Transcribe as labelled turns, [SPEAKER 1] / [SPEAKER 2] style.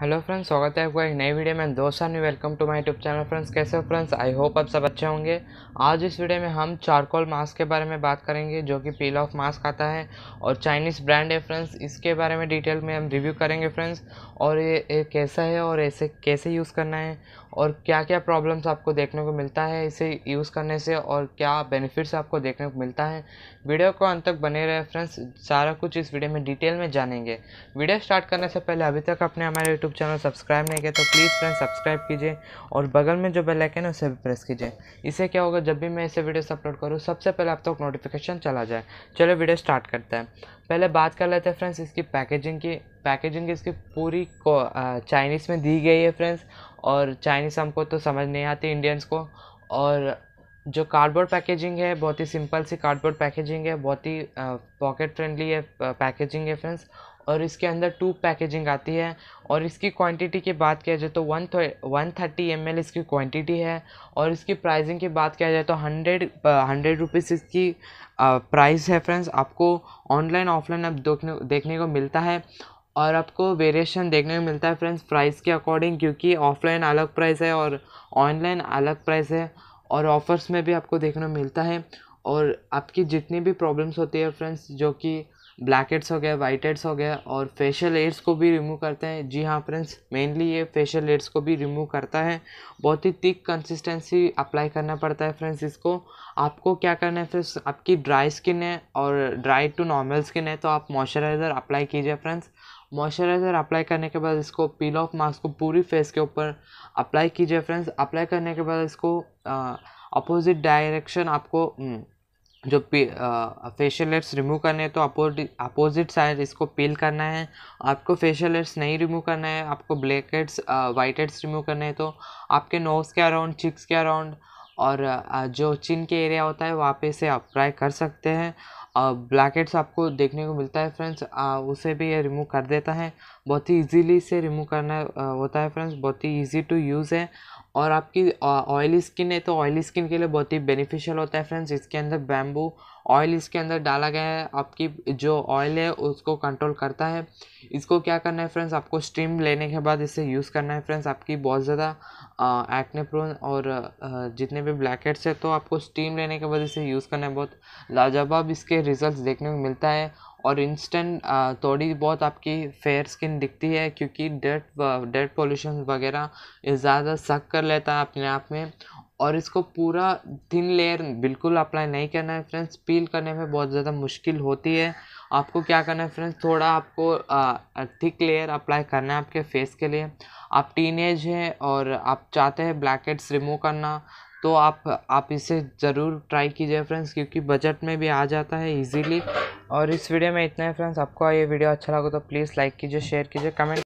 [SPEAKER 1] hello friends स्वागत है आपका एक नई वीडियो में आने welcome to my YouTube channel friends कैसे हो फ्रेंड्स आई होप आप सब अच्छे होंगे आज इस वीडियो में हम चारकोल मास्क के बारे में बात करेंगे जो कि पील ऑफ मास्क आता है और चाइनीज़ ब्रांड है फ्रेंड्स इसके बारे में डिटेल में हम रिव्यू करेंगे फ्रेंड्स और ये, ये कैसा है और ऐसे कैसे यूज़ करना है और क्या क्या प्रॉब्लम्स आपको देखने को मिलता है इसे यूज़ करने से और क्या बेनिफिट्स आपको देखने को मिलता है वीडियो को अंत तक बने रहे फ्रेंड्स सारा कुछ इस वीडियो में डिटेल में जानेंगे वीडियो स्टार्ट करने से पहले अभी तक आपने हमारे यूट्यूब चैनल सब्सक्राइब नहीं किया तो प्लीज़ फ्रेंड्स सब्सक्राइब कीजिए और बगल में जो बेलाइकन है उसे भी प्रेस कीजिए इससे क्या होगा जब भी मैं ऐसे वीडियोस अपलोड करूँ सबसे पहले आप तक नोटिफिकेशन चला जाए चलो वीडियो स्टार्ट करते हैं पहले बात कर लेते हैं फ्रेंड्स इसकी पैकेजिंग की पैकेजिंग इसकी पूरी चाइनीज़ में दी गई है फ्रेंड्स और चाइनीज़ हमको तो समझ नहीं आती इंडियंस को और जो कार्डबोर्ड पैकेजिंग है बहुत ही सिंपल सी कार्डबोर्ड पैकेजिंग है बहुत ही पॉकेट फ्रेंडली है पैकेजिंग है फ्रेंड्स और इसके अंदर टू पैकेजिंग आती है और इसकी क्वांटिटी की बात किया जाए तो one one thirty M L इसकी क्वांटिटी है और इसकी प्राइसिंग की बात किया जाए तो हंड्रेड हंड्रेड रुपीज़ इसकी प्राइस है फ्रेंड्स आपको ऑनलाइन ऑफलाइन अब देखने देखने को मिलता है और आपको वेरिएशन देखने में मिलता है फ्रेंड्स प्राइस के अकॉर्डिंग क्योंकि ऑफलाइन अलग प्राइस है और ऑनलाइन अलग प्राइस है और ऑफर्स में भी आपको देखने में मिलता है और आपकी जितनी भी प्रॉब्लम्स होती है फ्रेंड्स जो कि ब्लैक हेड्स हो गया वाइट हेड्स हो गया और फेशियल एड्स को भी रिमूव करते हैं जी हाँ फ्रेंड्स मेनली ये फेशियल एड्स को भी रिमूव करता है बहुत ही थिक कंसिस्टेंसी अप्लाई करना पड़ता है फ्रेंड्स इसको आपको क्या करना है फ्रेंड्स आपकी ड्राई स्किन है और ड्राई टू नॉर्मल स्किन है तो आप मॉइस्चराइज़र अप्लाई कीजिए फ्रेंड्स मॉइस्चराइज़र अप्लाई करने के बाद इसको पील ऑफ मास्क को पूरी फेस के ऊपर अप्लाई कीजिए फ्रेंड्स अप्लाई करने के बाद इसको अपोजिट डायरेक्शन आपको हम्म, जो फेशियल हेड्स रिमूव करने हैं तो अपोजिट साइड इसको पील करना है आपको फेशियल हेड्स नहीं रिमूव करना है आपको blackheads whiteheads remove करने हैं तो आपके नोज़ के अराउंड चिक्स के अराउंड और जो चिन के एरिया होता है वहाँ पे इसे अप्लाई कर सकते हैं ब्लैकेट्स आपको देखने को मिलता है फ्रेंड्स उसे भी ये रिमूव कर देता है बहुत ही इजीली से रिमूव करना होता है फ्रेंड्स बहुत ही इजी टू यूज़ है और आपकी ऑयली स्किन है तो ऑयली स्किन के लिए बहुत ही बेनिफिशियल होता है फ्रेंड्स इसके अंदर बैम्बू ऑयल इसके अंदर डाला गया है आपकी जो ऑयल है उसको कंट्रोल करता है इसको क्या करना है फ्रेंड्स आपको स्टीम लेने के बाद इसे यूज़ करना है फ्रेंड्स आपकी बहुत ज़्यादा एक्ने प्रोन और जितने भी ब्लैकेट्स है तो आपको स्टीम लेने के बाद इसे यूज़ करना है बहुत लाजवाब इसके रिजल्ट देखने को मिलता है और इंस्टेंट थोड़ी बहुत आपकी फेयर स्किन दिखती है क्योंकि डर्ट डर्ट पोल्यूशन वगैरह ज़्यादा सक कर लेता है अपने आप में और इसको पूरा थिन लेयर बिल्कुल अप्लाई नहीं करना है फ्रेंड्स पील करने में बहुत ज़्यादा मुश्किल होती है आपको क्या करना है फ्रेंड्स थोड़ा आपको थिक लेयर अप्लाई करना है आपके फेस के लिए आप टीन एज हैं और आप चाहते हैं ब्लैक हेड्स रिमूव करना तो आप आप इसे ज़रूर ट्राई कीजिए फ्रेंड्स क्योंकि बजट में भी आ जाता है इजीली और इस वीडियो में इतना है फ्रेंड्स आपको ये वीडियो अच्छा लगा तो प्लीज़ लाइक कीजिए शेयर कीजिए कमेंट